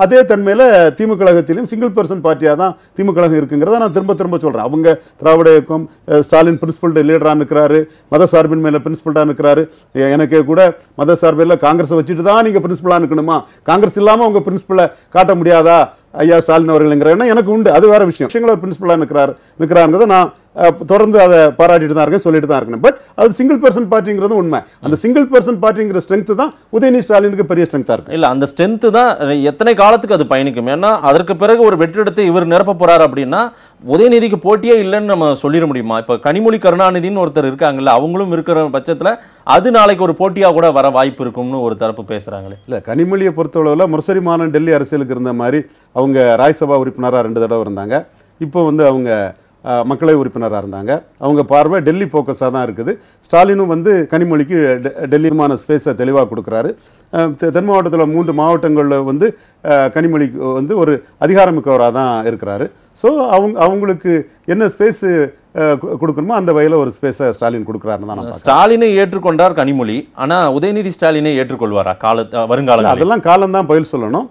அதே தன்மையில் திமுக கழகத்திலும் சிங்கிள் பர்சன் பார்ட்டியாக தான் திமுக கழகம் இருக்குங்கிறத நான் திரும்ப திரும்ப சொல்கிறேன் அவங்க திராவிட இயக்கம் ஸ்டாலின் பிரின்சிபல் லீடராக இருக்கிறாரு மத சார்பின் மேலே பிரின்சிபல்டாக இருக்கிறாரு எனக்கு கூட மத சார்பில் காங்கிரஸை வச்சுட்டு தான் நீங்கள் பிரின்சிபலாக இருக்கணுமா காங்கிரஸ் இல்லாமல் உங்கள் பிரின்சிபலை காட்ட முடியாதா ஐயா ஸ்டாலின் அவர்கள்ங்கிற எனக்கு உண்டு அது வேறு விஷயம் விஷயங்களை பிரின்சிபலாக இருக்கிறார் இருக்கிறாருங்கிறத நான் தொடர்ந்து அதை பாராட்டிட்டு தான் இருக்க சொல்லிட்டு தான் இருக்கணும் பட் அது சிங்கிள் பர்சன் பார்ட்டிங்கிறது உண்மை அந்த சிங்கிள் பர்சன் பார்ட்டிங்கிற ஸ்ட்ரென்த் தான் உதயநிதி ஸ்டாலினுக்கு பெரிய ஸ்ட்ரென்த்தாக இருக்கு இல்லை அந்த ஸ்ட்ரென்த்து தான் எத்தனை காலத்துக்கு அது பயணிக்கும் ஏன்னா அதற்கு பிறகு ஒரு வெற்றிடத்தை இவர் நிரப்ப போகிறார் அப்படின்னா உதயநிதிக்கு போட்டியே இல்லைன்னு நம்ம சொல்லிட முடியுமா இப்போ கனிமொழி கருணாநிதினு ஒருத்தர் இருக்காங்கல்ல அவங்களும் இருக்கிற பட்சத்தில் அது நாளைக்கு ஒரு போட்டியாக கூட வர வாய்ப்பு இருக்கும்னு ஒரு தரப்பு பேசுகிறாங்களே இல்லை கனிமொழியை பொறுத்தளவில் முரசரி மாநிலம் டெல்லி அரசியலுக்கு இருந்த மாதிரி அவங்க ராஜ்யசபா உறுப்பினராக ரெண்டு தடவை இருந்தாங்க இப்போ வந்து அவங்க மக்களவை உறுப்பினராக இருந்தாங்க அவங்க பார்வை டெல்லி ஃபோக்கஸாக தான் இருக்குது ஸ்டாலினும் வந்து கனிமொழிக்கு டெல்லியுமான ஸ்பேஸை தெளிவாக கொடுக்குறாரு தென் மாவட்டத்தில் மூன்று மாவட்டங்களில் வந்து கனிமொழி வந்து ஒரு அதிகாரமிக்கவராக தான் இருக்கிறாரு ஸோ அவங்க அவங்களுக்கு என்ன ஸ்பேஸ் கொடுக்கணுமோ அந்த வகையில் ஒரு ஸ்பேஸை ஸ்டாலின் கொடுக்குறாருன்னு தான் ஸ்டாலினை ஏற்றுக்கொண்டார் கனிமொழி ஆனால் உதயநிதி ஸ்டாலினை ஏற்றுக்கொள்வாரா கால வருங்காலம் அதெல்லாம் காலம் தான் பயில் சொல்லணும்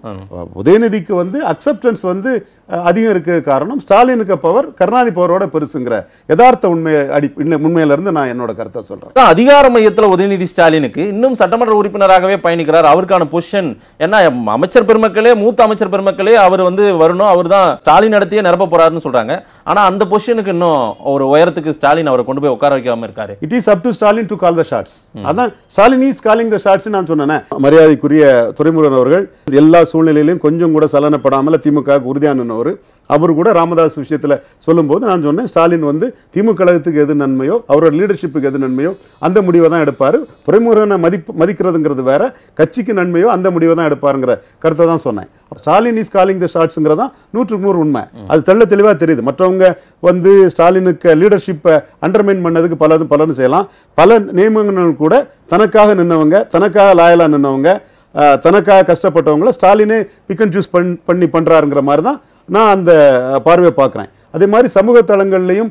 உதயநிதிக்கு வந்து அக்செப்டன்ஸ் வந்து அதிகம் இருக்க காரணம் ஸ்டாலினுக்கு பவர் கருணாதி பவரோட பெருசுங்கிற யதார்த்த உண்மை அடி உண்மையிலிருந்து நான் என்னோட கருத்தை சொல்கிறேன் அதிகார மையத்தில் உதயநிதி ஸ்டாலினுக்கு இன்னும் சட்டமன்ற உறுப்பினராகவே பயணிக்கிறார் அவருக்கான பொசிஷன் ஏன்னா அமைச்சர் பெருமக்களே மூத்த அமைச்சர் பெருமக்களே அவர் வந்து வரணும் அவர் தான் ஸ்டாலின் இடத்தையே நிரப்ப போறாருன்னு சொல்கிறாங்க ஆனால் அந்த அந்த பொசிஷனுக்கு இன்னும் ஒரு உயரத்துக்கு ஸ்டாலின் அவரை கொண்டு போய் உட்கார வைக்காம இருக்காரு it is up to Stalin to call the shots அதான் Stalin is calling the shots நான் சொன்னேன் மரியாதைக்குரிய துறைமுருகன் அவர்கள் எல்லா சூழ்நிலையிலும் கொஞ்சம் கூட சலனப்படாமல் திமுக உறுதியானவர் அவர் கூட ராமதாஸ் விஷயத்தில் சொல்லும்போது நான் சொன்னேன் ஸ்டாலின் வந்து திமுக கழகத்துக்கு எது நன்மையோ அவரோட லீடர்ஷிப்புக்கு எது நன்மையோ அந்த முடிவை தான் எடுப்பார் துறைமுகனை மதிப்பு மதிக்கிறதுங்கிறது வேற கட்சிக்கு நன்மையோ அந்த முடிவை தான் எடுப்பாருங்கிற கருத்தை தான் சொன்னேன் ஸ்டாலின் இஸ் காலிங் த தான் நூற்றுக்கு நூறு உண்மை அது தெள்ள தெளிவாக தெரியுது மற்றவங்க வந்து ஸ்டாலினுக்கு லீடர்ஷிப்பை அண்டர்மைன் பண்ணதுக்கு பலதும் பலன் செய்யலாம் பல நியமனங்கள் கூட தனக்காக நின்னவங்க தனக்காக லாயலாக நின்னவங்க தனக்காக கஷ்டப்பட்டவங்கள ஸ்டாலினே பிக் அண்ட் சூஸ் பண் பண்ணி பண்ணுறாருங்கிற மாதிரி தான் நான் அந்த பார்வையை பார்க்குறேன் அதே மாதிரி சமூக தளங்கள்லையும்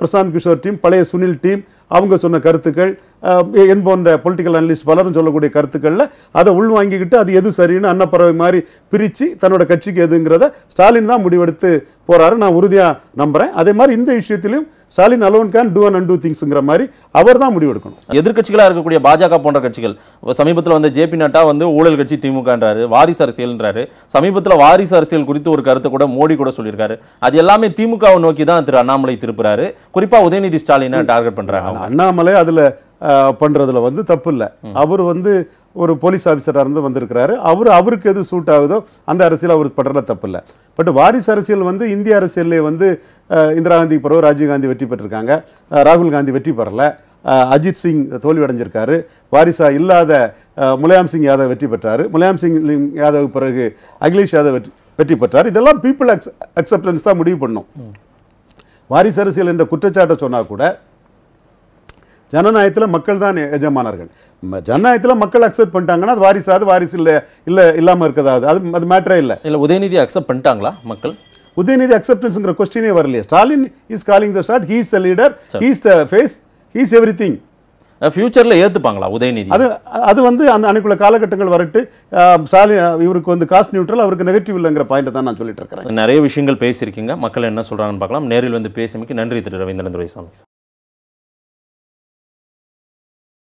பிரசாந்த் கிஷோர் டீம் பழைய சுனில் டீம் அவங்க சொன்ன கருத்துக்கள் என் போன்ற பொலிட்டிக்கல் அனலிஸ்ட் பலரும் சொல்லக்கூடிய கருத்துக்களில் அதை உள்வாங்கிக்கிட்டு அது எது சரின்னு அன்னப்பறவை மாதிரி பிரித்து தன்னோட கட்சிக்கு எதுங்கிறத ஸ்டாலின் தான் முடிவெடுத்து போகிறாரு நான் உறுதியாக நம்புகிறேன் அதே மாதிரி இந்த விஷயத்திலையும் Stalin alone can do and do திங்ஸ்ங்கிற மாதிரி அவர் தான் முடிவெடுக்கணும் எதிர்கட்சிகளாக இருக்கக்கூடிய பாஜக போன்ற கட்சிகள் சமீபத்தில் வந்து ஜேபி நட்டா வந்து ஊழல் கட்சி திமுகன்றாரு வாரிசு அரசியல்ன்றாரு சமீபத்தில் வாரிசு அரசியல் குறித்து ஒரு கருத்தை கூட மோடி கூட சொல்லியிருக்காரு அது எல்லாமே திமுகவை நோக்கி தான் திரு அண்ணாமலை திருப்புறாரு குறிப்பாக உதயநிதி ஸ்டாலினை டார்கெட் பண்ணுறாங்க அண்ணாமலை அதில் பண்ணுறதுல வந்து தப்பு இல்லை அவர் வந்து ஒரு போலீஸ் ஆஃபீஸராக இருந்து வந்திருக்கிறாரு அவர் அவருக்கு எது சூட் ஆகுதோ அந்த அரசியல் அவர் பண்ணுறதுல தப்பு இல்லை பட் வாரிசு அரசியல் வந்து இந்திய அரசியல்லே வந்து இந்திரா காந்திக்கு பிறகு ராஜீவ்காந்தி வெற்றி பெற்றிருக்காங்க ராகுல் காந்தி வெற்றி பெறலை அஜித் சிங் தோல்வி அடைஞ்சிருக்காரு வாரிசா இல்லாத முலாயம் சிங் யாதவ் வெற்றி பெற்றார் முலாயம் சிங் யாதவ் பிறகு அகிலேஷ் யாதவ் வெற்றி வெற்றி பெற்றார் இதெல்லாம் பீப்புள் அக்ஸ் அக்செப்டன்ஸ் தான் முடிவு பண்ணும் வாரிசு அரசியல் என்ற குற்றச்சாட்டை சொன்னால் கூட ஜனநாயகத்தில் மக்கள் தான் எஜமானர்கள் ஜனநாயகத்தில் மக்கள் அக்செப்ட் பண்ணிட்டாங்கன்னா அது வாரிசு அது வாரிசு இல்லை இல்லை இல்லாமல் இருக்கிறதா அது அது மேட்டரே இல்லை இல்லை உதயநிதி அக்செப்ட் பண்ணிட்டாங்களா மக்கள் உதயநிதி அக்செப்டன்ஸுங்கிற கொஸ்டினே வரலையே Stalin is calling the start he's the leader he's the face he's everything ஃபியூச்சரில் ஏற்றுப்பாங்களா உதயநிதி அது அது வந்து அந்த அன்னைக்குள்ள காலகட்டங்கள் வரட்டு ஸ்டாலின் இவருக்கு வந்து காஸ்ட் நியூட்ரல் அவருக்கு நெகட்டிவ் இல்லைங்கிற பாயிண்ட் தான் நான் சொல்லிட்டு இருக்கிறேன் நிறைய விஷயங்கள் பேசியிருக்கீங்க மக்கள் என்ன சொல்கிறாங்கன்னு பார்க்கலாம் நேரில் வந்து பேசியமைக்கு நன்றி திரு ரவீந்திரன் துரைசாமி